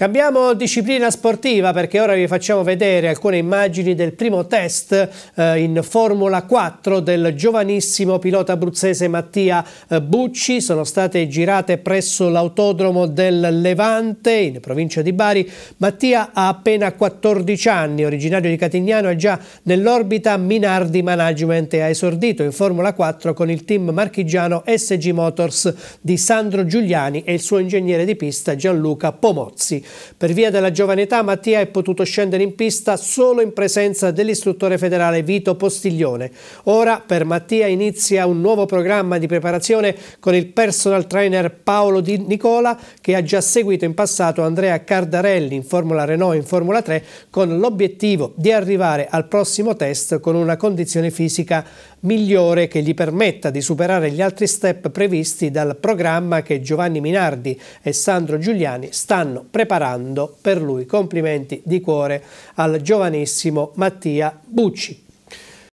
Cambiamo disciplina sportiva perché ora vi facciamo vedere alcune immagini del primo test eh, in Formula 4 del giovanissimo pilota abruzzese Mattia eh, Bucci. Sono state girate presso l'autodromo del Levante in provincia di Bari. Mattia ha appena 14 anni, originario di Catignano, è già nell'orbita Minardi Management e ha esordito in Formula 4 con il team marchigiano SG Motors di Sandro Giuliani e il suo ingegnere di pista Gianluca Pomozzi. Per via della giovane età Mattia è potuto scendere in pista solo in presenza dell'istruttore federale Vito Postiglione. Ora per Mattia inizia un nuovo programma di preparazione con il personal trainer Paolo Di Nicola che ha già seguito in passato Andrea Cardarelli in Formula Renault e in Formula 3 con l'obiettivo di arrivare al prossimo test con una condizione fisica migliore che gli permetta di superare gli altri step previsti dal programma che Giovanni Minardi e Sandro Giuliani stanno preparando Sparando per lui. Complimenti di cuore al giovanissimo Mattia Bucci.